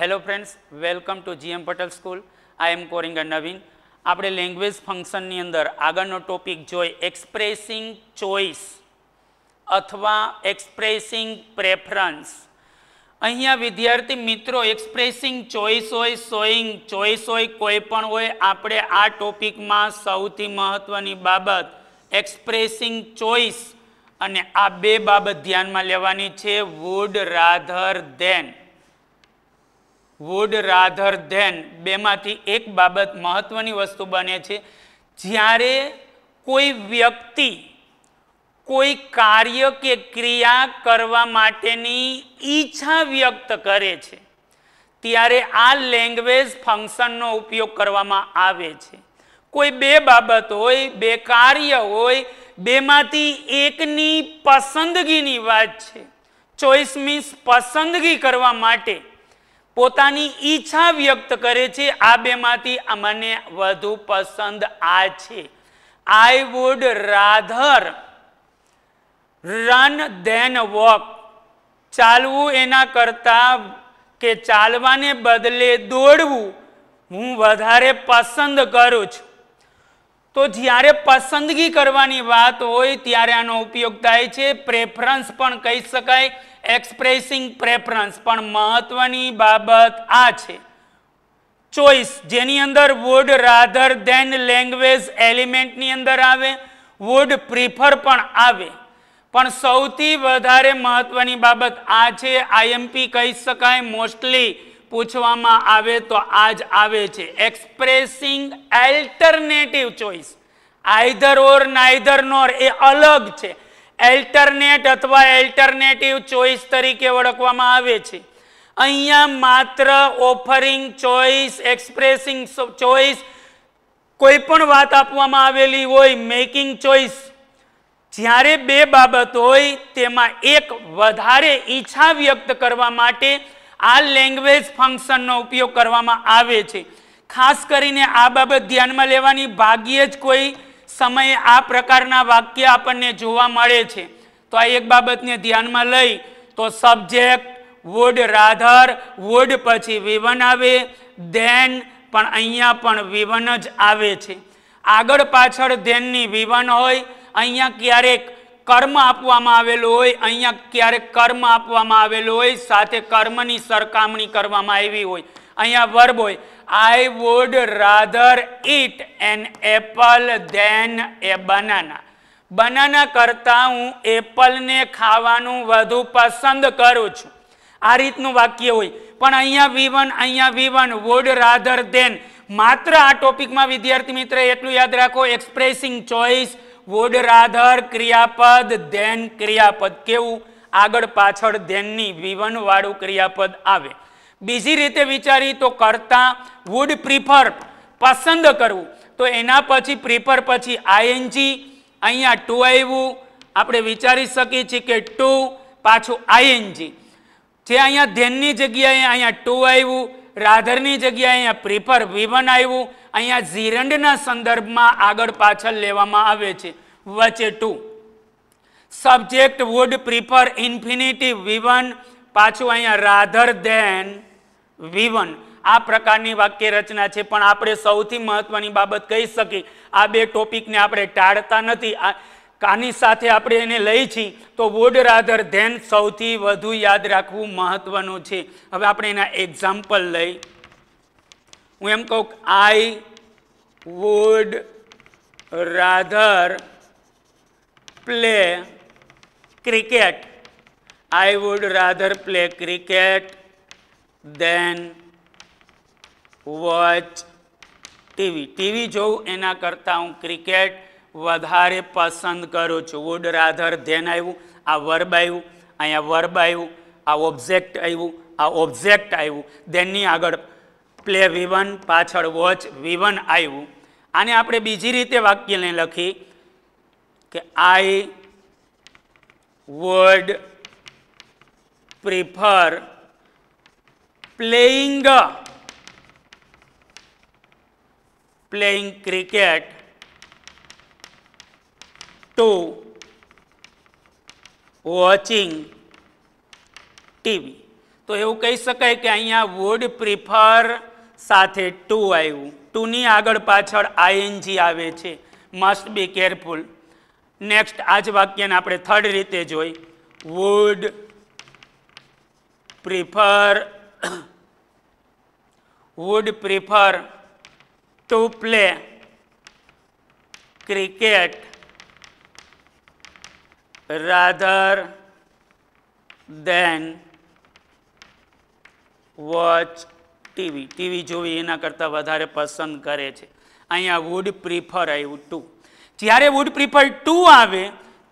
Hello friends welcome to GM Patel school I am Koringa Navin આપણે language ફંક્શનની અંદર આગળનો ટોપિક જોઈ એક્સપ્રેસિંગ ચોઈસ અથવા એક્સપ્રેસિંગ પ્રેફરન્સ અહીંયા વિદ્યાર્થી મિત્રો એક્સપ્રેસિંગ ચોઇસ હોય સોઈંગ ચોઇસ હોય કોઈ પણ હોય આપણે આ ટોપિકમાં સૌથી મહત્વની બાબત એક્સપ્રેસિંગ ચોઇસ અને આ બે બાબત ધ્યાનમાં લેવાની છે would rather than would rather than બેમાંથી એક બાબત મહત્વની વસ્તુ બને છે જ્યારે કોઈ વ્યક્તિ કોઈ કાર્ય કે ક્રિયા કરવા માટેની ઈચ્છા વ્યક્ત કરે છે ત્યારે આ લેંગ્વેજ ફંક્શનનો ઉપયોગ કરવામાં આવે છે કોઈ બે બાબત હોય બે કાર્ય હોય બેમાંથી એકની પસંદગીની વાત છે ચોઈસમીસ પસંદગી કરવા માટે પોતાની ઈચ્છા વ્યક્ત કરે છે આ બેમાંથી મને વધુ પસંદ આ છે I would rather run than walk ચાલવું એના કરતાં કે ચાલવાને બદલે દોડવું હું વધારે પસંદ કરું છું તો જ્યારે પસંદગી કરવાની વાત હોય ત્યારે આનો ઉપયોગ થાય છે પ્રેફરન્સ પણ કહી શકાય એક્સપ્રેસિંગ પ્રેફરન્સ પણ મહત્વની બાબત આ છે ચોઈસ જેની અંદર વુડ રાધર ધેન લેંગ્વેજ એલિમેન્ટની અંદર આવે વુડ પ્રિફર પણ આવે પણ સૌથી વધારે મહત્વની બાબત આ છે આઈએમપી કહી શકાય મોસ્ટલી પૂછવામાં આવે તો આ જ આવે છે expressing alternative choice either or neither nor એ અલગ છે એલ્ટરનેટ અથવા એલ્ટરનેટિવ ચોઈસ તરીકે ઓળખવામાં આવે છે અહીંયા માત્ર ઓફરિંગ ચોઈસ એક્સપ્રેસિંગ ચોઈસ કોઈ પણ વાત આપવામાં આવેલી હોય મેકિંગ ચોઈસ જ્યારે બે બાબત હોય તેમાં એક વધારે ઈચ્છા વ્યક્ત કરવા માટે આ લેંગ્વેજ ફંક્શનનો ઉપયોગ કરવામાં આવે છે ખાસ કરીને આ બાબત ધ્યાનમાં લેવાની ભાગ્યે જ કોઈ સમયે આ પ્રકારના વાક્ય આપણને જોવા મળે છે તો આ એક બાબતને ધ્યાનમાં લઈ તો સબ્જેક્ટ વુડ રાધર વુડ પછી વિવન આવે ધેન પણ અહીંયા પણ વિવન જ આવે છે આગળ પાછળ ધેનની વિવન હોય અહીંયા ક્યારેક કર્મ આપવામાં આવેલું હોય અહીંયા ક્યારેક કર્મ આપવામાં આવેલું હોય સાથે કર્મની સરખામણી કરવામાં આવી હોય અહીંયા વર્બ હોય I would rather eat an apple than a banana banana કરતાં હું એપલને ખાવાનું વધુ પસંદ કરું છું આ રીતનું વાક્ય હોય પણ અહીંયા વિવન અહીંયા વિવન વુડ રાધર ધેન માત્ર આ ટોપિકમાં વિદ્યાર્થી મિત્ર એટલું યાદ રાખો એક્સપ્રેસિંગ ચોઇસ વોડ રાધર ક્રિયાપદ ધેન ક્રિયાપદ કેવું આગળ પાછળ ધેનની વિવન વાળું ક્રિયાપદ આવે બીજી રીતે વિચારી તો કરતા વુડ પ્રિફર પસંદ કરવું તો એના પછી પ્રિફર પછી આઈએનજી અહીંયા ટુ આવ્યું આપણે વિચારી શકીએ છીએ કે ટુ પાછું આઈએનજી જે અહીંયા ધ્યાનની જગ્યાએ અહીંયા ટુ આવ્યું રાધરની જગ્યાએ અહીંયા પ્રિફર વિવન આવ્યું અહીંયા ઝીરંડના સંદર્ભમાં આગળ પાછળ લેવામાં આવે છે વચ્ચે two subject would prefer infinity વિવન પાછું અહીંયા રાધર ધેન વિવન આ પ્રકારની વાક્ય રચના છે પણ આપણે સૌથી મહત્વની બાબત કહી શકીએ આ બે ટોપિકને આપણે ટાળતા નથી આ કાની સાથે આપણે એને લઈ છીએ તો વુડ રાધર ધેન સૌથી વધુ યાદ રાખવું મહત્વનું છે હવે આપણે એના એક્ઝામ્પલ લઈ હું એમ કહું I would rather play cricket I would rather play cricket than watch TV TV જોઉં એના કરતાં હું ક્રિકેટ વધારે પસંદ કરું છું વુડ રાધર ધેન આવ્યું આ વર્બ આવ્યું અહીંયા વર્બ આવ્યું આ ઓબ્જેક્ટ આવ્યું આ ઓબ્જેક્ટ આવ્યું ધેનની આગળ પ્લે વિવન પાછળ વોચ વિવન આવ્યું આને આપણે બીજી રીતે વાક્યને લખી કે I would prefer playing playing cricket to watching TV તો એવું કહી શકાય કે અહીંયા વુડ પ્રિફર સાથે ટુ આવ્યું ટુની આગળ પાછળ આઈએનજી આવે છે મસ્ટ બી કેરફુલ નેક્સ્ટ આ જ વાક્યને આપણે થર્ડ રીતે જોઈ would prefer would prefer to play cricket rather than watch TV TV જોવી એના કરતાં વધારે પસંદ કરે છે અહીંયા વુડ પ્રિફર આવ્યું ટુ જ્યારે વુડ પ્રિફર ટુ આવે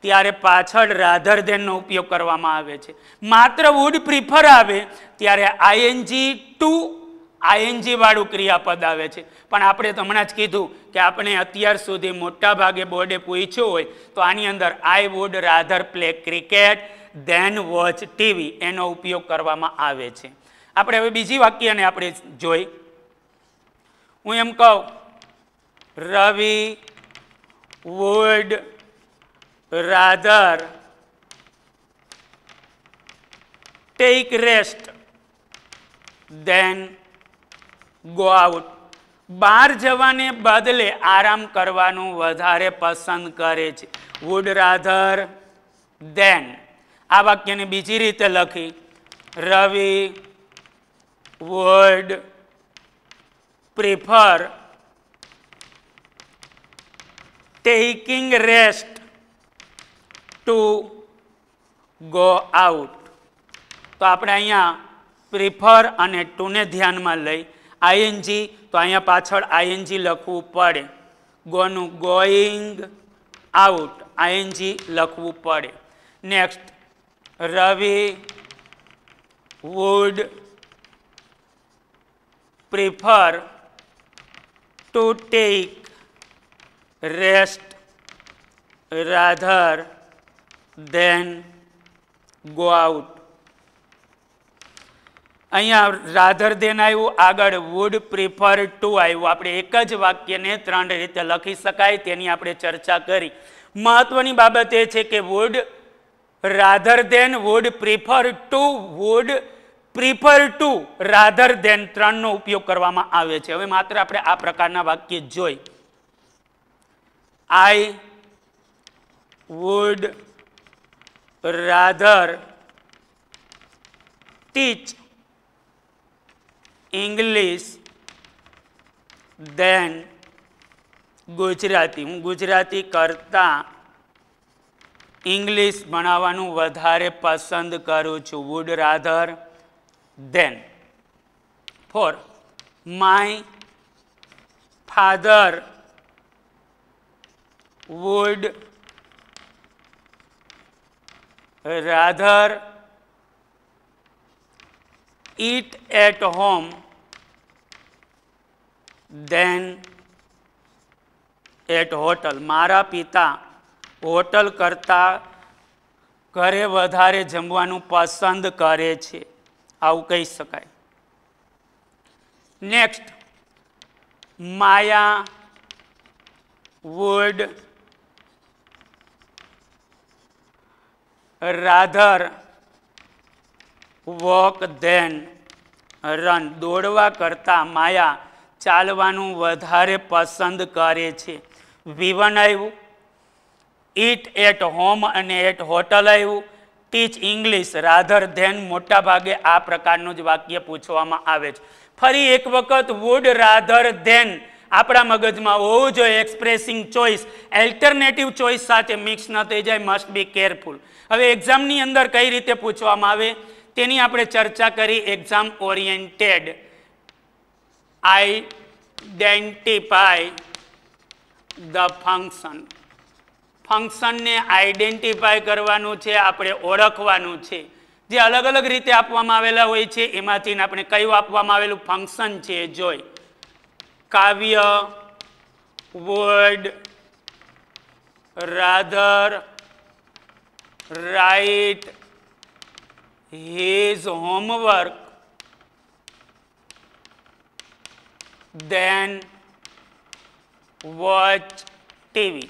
ત્યારે પાછળ રાધર ધેનનો ઉપયોગ કરવામાં આવે છે માત્ર વુડ પ્રિફર આવે ત્યારે આઈએનજી ટુ આઈએનજી વાળું ક્રિયાપદ આવે છે પણ આપણે તો હમણાં જ કીધું કે આપણે અત્યાર સુધી મોટા ભાગે બોર્ડે પૂછ્યું હોય તો આની અંદર I would rather play cricket than watch TV એનો ઉપયોગ કરવામાં આવે છે આપણે હવે બીજી વાક્યને આપણે જોઈ હું એમ કહું Ravi would rather take rest than go out બહાર જવાને બદલે આરામ કરવાનું વધારે પસંદ કરે છે વુડ રાધર દેન આ વાક્યને બીજી રીતે લખી Ravi would prefer taking rest to go out તો આપણે અહીંયા પ્રિફર અને ટુને ધ્યાનમાં લઈ આઈએનજી તો અહીંયા પાછળ આઈએનજી લખવું પડે ગોનું ગોઈંગ આઉટ આઈએનજી લખવું પડે next Ravi would prefer to take rest rather than go out અહીંયા રાધર દેન આવ્યું આગળ વુડ પ્રિફર ટુ આવ્યું આપણે એક જ વાક્યને ત્રણ રીતે લખી શકાય તેની આપણે ચર્ચા કરી મહત્વની બાબત એ છે કે would rather than would prefer to would prefer to rather than ત્રણનો ઉપયોગ કરવામાં આવે છે હવે માત્ર આપણે આ પ્રકારના વાક્ય જોઈ I would rather teach English than Gujarati હું ગુજરાતી કરતાં ઇંગ્લિશ ભણાવવાનું વધારે પસંદ કરું છું would rather than for my father would rather eat at home than at hotel મારા પિતા હોટલ કરતાં ઘરે વધારે જમવાનું પસંદ કરે છે આવું કહી શકાય next Maya would rather walk than run દોડવા કરતાં માયા ચાલવાનું વધારે પસંદ કરે છે વિવન આવ્યું ઇટ એટ હોમ અને એટ હોટલ આવ્યું ટીચ ઇંગ્લિશ રાધર ધેન મોટા ભાગે આ પ્રકારનું જ વાક્ય પૂછવામાં આવે છે ફરી એક વખત વુડ રાધર ધેન આપણા મગજમાં હોવું જોઈએ એક્સપ્રેસિંગ ચોઈસ એલ્ટરનેટિવ ચોઈસ સાથે મિક્સ ન થઈ જાય મસ્ટ બી કેરફુલ હવે એક્ઝામની અંદર કઈ રીતે પૂછવામાં આવે તેની આપણે ચર્ચા કરી exam oriented identify the function ફંક્શનને આઈડેન્ટિફાય કરવાનું છે આપણે ઓળખવાનું છે જે અલગ અલગ રીતે આપવામાં આવેલા હોય છે એમાંથી આપણે કયું આપવામાં આવેલું ફંક્શન છે એ જોઈ Kavya would rather write his homework then watch TV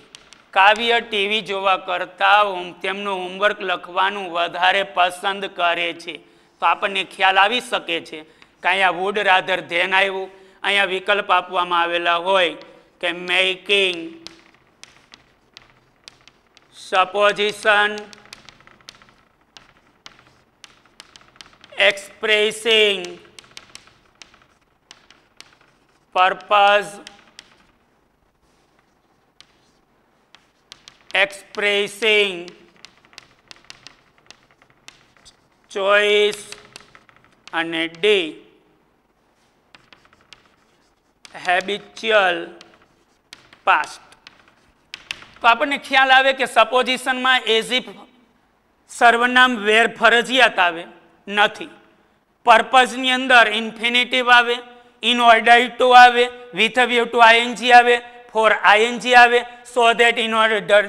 Kavya TV જોવા કરતાં તેમનું હોમવર્ક લખવાનું વધારે પસંદ કરે છે તો આપણને ખ્યાલ આવી શકે છે કે અહીંયા વુડ રાધર ધ્યાન આવ્યું અહીંયા વિકલ્પ આપવામાં આવેલા હોય કે making supposition expressing purpose expressing choice અને ડી હેબિચ્યુઅલ પાસ્ટ તો આપણને ખ્યાલ આવે કે સપોઝિશનમાં એઝી સર્વનામ વેર ફરજિયાત આવે નથી પર્પઝની અંદર ઇન્ફિનેટિવ આવે ઇન ટુ આવે વિથ વ્યુ ટુ આઈએનજી આવે ફોર આઈએનજી આવે સો ધેટ ઇન ઓર્ડર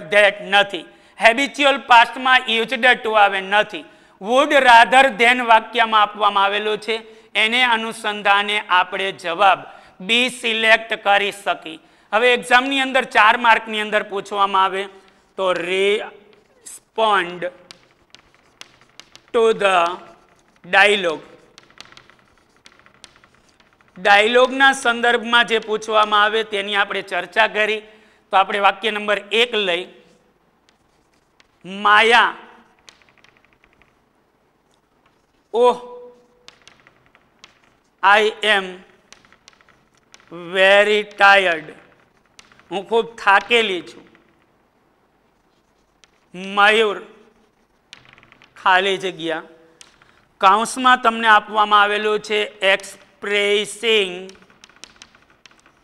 નથી હેબિચ્યુઅલ પાસ્ટમાં યુઝડ ટુ આવે નથી વુડ રાધર ધેન વાક્યમાં આપવામાં આવેલું છે એને અનુસંધાને આપણે જવાબ બી સિલેક્ટ કરી શકી હવે એક્ઝામની અંદર ચાર માર્કની અંદર પૂછવામાં આવે તો રિસ્પોન્ડ ટુ ધ ડાયલોગ ડાયલોગના સંદર્ભમાં જે પૂછવામાં આવે તેની આપણે ચર્ચા કરી તો આપણે વાક્ય નંબર એક લઈ માયા ઓહ આઈ એમ વેરી ટાયર્ડ હું ખૂબ થાકેલી છું મયુર ખાલી જગ્યા કાઉન્સમાં તમને આપવામાં આવેલું છે એક્સપ્રેસિંગ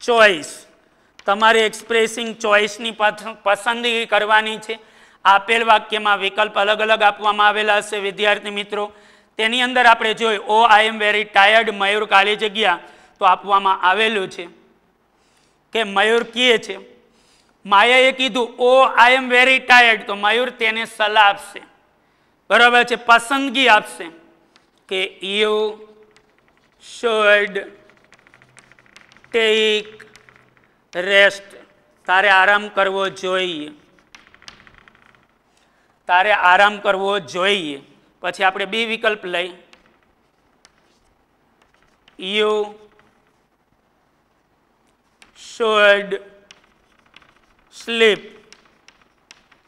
ચોઈસ તમારે એક્સપ્રેસિંગ ચોઈસની પસંદગી કરવાની છે આપેલ વાક્યમાં વિકલ્પ અલગ અલગ આપવામાં આવેલા હશે વિદ્યાર્થી મિત્રો તેની અંદર આપણે જોઈ ઓ આઈ એમ વેરી ટાયર્ડ મયુર કાળી જગ્યા તો આપવામાં આવેલું છે કે મયુર કીએ છે માયાએ કીધું ઓ આઈ એમ વેરી ટાયર્ડ તો મયુર તેને સલાહ આપશે બરાબર છે પસંદગી આપશે કે યુ શુડ ટેક રેસ્ટ તારે આરામ કરવો જોઈએ તારે આરામ કરવો જોઈએ પછી આપણે બી વિકલ્પ લઈ યુ શુડ સ્લીપ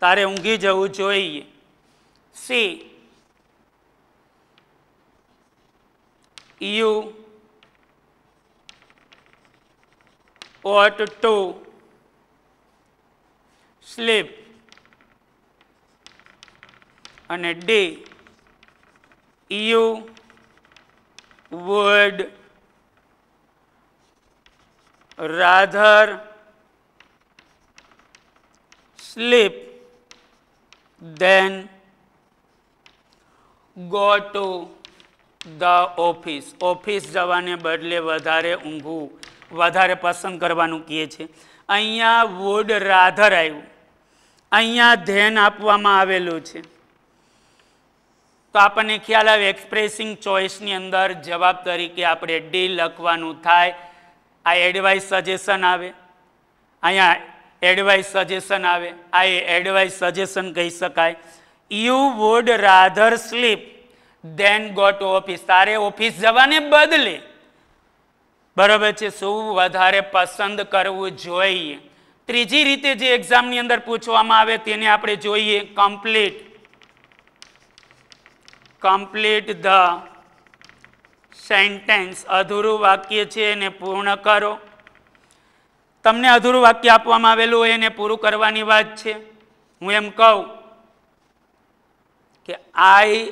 તારે ઊંઘી જવું જોઈએ see U what to sleep a day. you would rather sleep than go to the office office જવાને બદલે વધારે ઊંઘવું વધારે પસંદ કરવાનું કહે છે અહીંયા વુડ રાધર આવ્યું અહીંયા ધ્યાન આપવામાં આવેલું છે તો આપણને ખ્યાલ આવે એક્સપ્રેસિંગ ચોઇસની અંદર જવાબ તરીકે આપણે ડી લખવાનું થાય આ એડવાઇસ સજેશન આવે અહીંયા એડવાઇસ સજેશન આવે આ એડવાઇસ સજેશન કહી શકાય you would rather sleep than go to office તારે ઓફિસ જવાને બદલે બરાબર છે શું વધારે પસંદ કરવું જોઈએ ત્રીજી રીતે જે એક્ઝામની અંદર પૂછવામાં આવે તેને આપણે જોઈએ કમ્પ્લીટ કમ્પ્લીટ ધ સેન્ટેન્સ અધૂરું વાક્ય છે એને પૂર્ણ કરો તમને અધૂરું વાક્ય આપવામાં આવેલું હોય એને પૂરું કરવાની વાત છે હું એમ કહું કે આઈ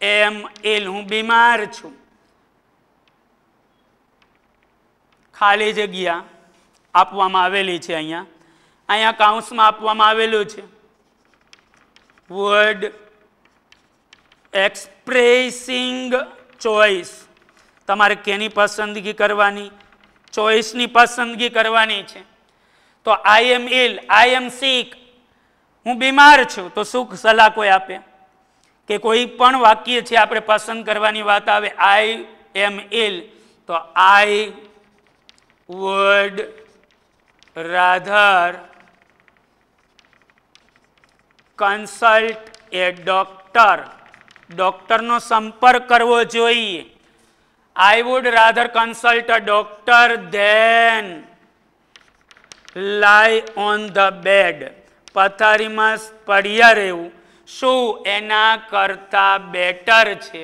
એમ એલ હું બીમાર છું ખાલી જગ્યા આપવામાં આવેલી છે અહીંયા અહીંયા કાઉન્સમાં આપવામાં આવેલું છે વર્ડ એક્સપ્રેસિંગ ચોઈસ તમારે કેની પસંદગી કરવાની ચોઈસની પસંદગી કરવાની છે તો આઈ એમ ઇલ આઈ એમ સીક હું બીમાર છું તો સુખ સલાહ કોઈ આપે કે કોઈ પણ વાક્ય છે આપણે પસંદ કરવાની વાત આવે આઈ એમ એલ તો I would rather consult a doctor ડોક્ટરનો સંપર્ક કરવો જોઈએ I would rather consult a doctor than lie on the bed પથારીમાં પડ્યા રહેવું શું એના કરતાં બેટર છે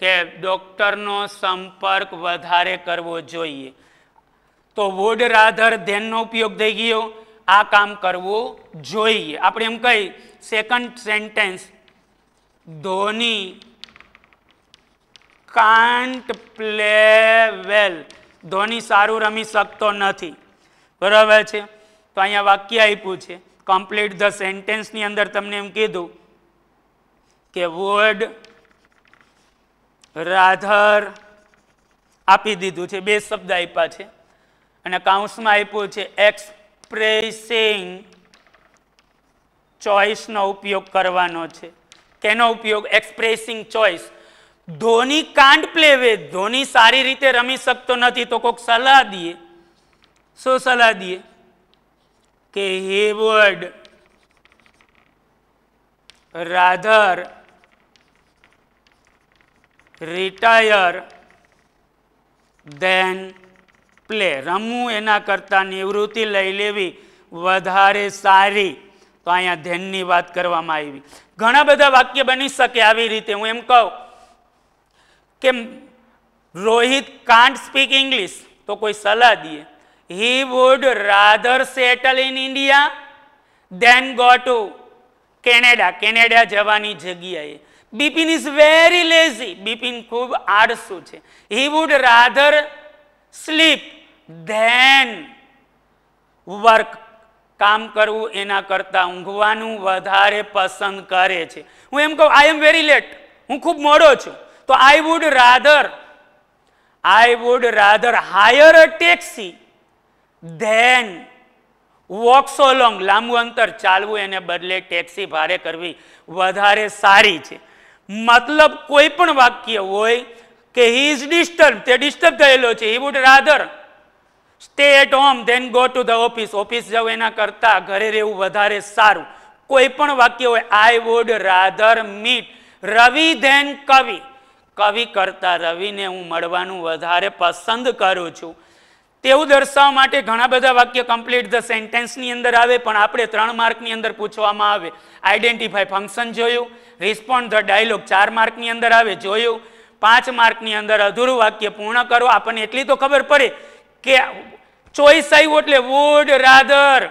કે ડૉક્ટરનો સંપર્ક વધારે કરવો જોઈએ તો વોડ રાધર ધ્યાનનો ઉપયોગ થઈ ગયો આ કામ કરવું જોઈએ આપણે એમ કહી second sentence Dhoni can't play well Dhoni સારું રમી શકતો નથી બરાબર છે તો અહીંયા વાક્ય આપ્યું છે કમ્પ્લીટ ધ સેન્ટેન્સની અંદર તમને એમ કીધું કે વુડ રાધર આપી દીધું છે બે શબ્દ આપ્યા છે અને કાઉન્સમાં આપ્યું છે એક્સપ્રેસિંગ ચોઇસનો ઉપયોગ કરવાનો છે કેનો ઉપયોગ એક્સપ્રેસિંગ ચોઇસ ધોની કાંડ પ્લેવે ધોની સારી રીતે રમી શકતો નથી તો કોઈક સલાહ દઈએ શું સલાહ દઈએ કે he would rather retire than play રમવું એના કરતાં નિવૃત્તિ લઈ લેવી વધારે સારી તો અહીંયા ધ્યાનની વાત કરવામાં આવી ઘણા બધા વાક્ય બની શકે આવી રીતે હું એમ કહું કે રોહિત કાન્ટ સ્પીક ઇંગ્લિશ તો કોઈ સલાહ દે he would rather settle in India than go to Canada Canada જવાની જગ્યાએ Bipin is very lazy Bipin ખૂબ આળસુ છે he would rather sleep than work કામ કરવું એના કરતાં ઊંઘવાનું વધારે પસંદ કરે છે હું એમ કહું આઈ એમ વેરી લેટ હું ખૂબ મોડો છું તો I would rather I would rather hire a taxi than walk so long લાંબુ અંતર ચાલવું એને બદલે ટેક્સી ભારે કરવી વધારે સારી છે મતલબ કોઈ પણ વાક્ય હોય કે હી ઇઝ ડિસ્ટર્બ તે ડિસ્ટર્બ થયેલો છે he would rather stay at home than go to the office office જાઉં એના કરતાં ઘરે રહેવું વધારે સારું કોઈ પણ વાક્ય હોય I would rather meet Ravi than Kavi Kavi કરતાં રવિને હું મળવાનું વધારે પસંદ કરું છું તેવું દર્શાવવા માટે ઘણા બધા વાક્ય કમ્પ્લીટ ધ સેન્ટેન્સની અંદર આવે પણ આપણે ત્રણ માર્કની અંદર પૂછવામાં આવે આઈડેન્ટિફાય ફંક્શન જોયું રિસ્પોન્ડ ધ ડાયલોગ ચાર માર્કની અંદર આવે જોયું પાંચ માર્કની અંદર અધૂરું વાક્ય પૂર્ણ કરો આપણને એટલી તો ખબર પડે કે ચોઈસ આવ્યું એટલે વુડ રાધર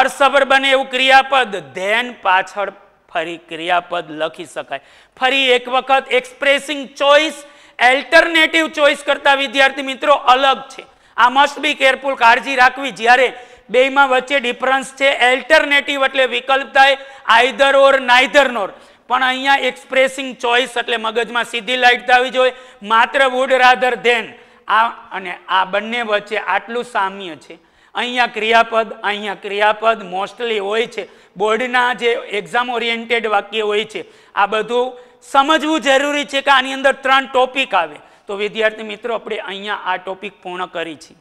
અર્સબર બને એવું ક્રિયાપદ ધેન પાછળ ફરી ક્રિયાપદ લખી શકાય ફરી એક વખત એક્સપ્રેસિંગ ચોઈસ એલ્ટરનેટિવ ચોઈસ કરતા વિદ્યાર્થી મિત્રો અલગ છે આ મસ્ટ બી કેરફુલ કાળજી રાખવી જ્યારે બેમાં વચ્ચે ડિફરન્સ છે એલ્ટરનેટિવ એટલે વિકલ્પ થાય આઈધર ઓર નાઇધર નોર પણ અહીંયા એક્સપ્રેસિંગ ચોઇસ એટલે મગજમાં સીધી લાઈટ આવી જોઈએ માત્ર વુડ રાધર ધેન આ અને આ બંને વચ્ચે આટલું સામ્ય છે અહીંયા ક્રિયાપદ અહીંયા ક્રિયાપદ મોસ્ટલી હોય છે બોર્ડના જે એક્ઝામ ઓરિએન્ટેડ વાક્ય હોય છે આ બધું સમજવું જરૂરી છે કે આની અંદર ત્રણ ટોપિક આવે તો વિદ્યાર્થી મિત્રો આપણે અહીંયા આ ટોપિક પૂર્ણ કરી છે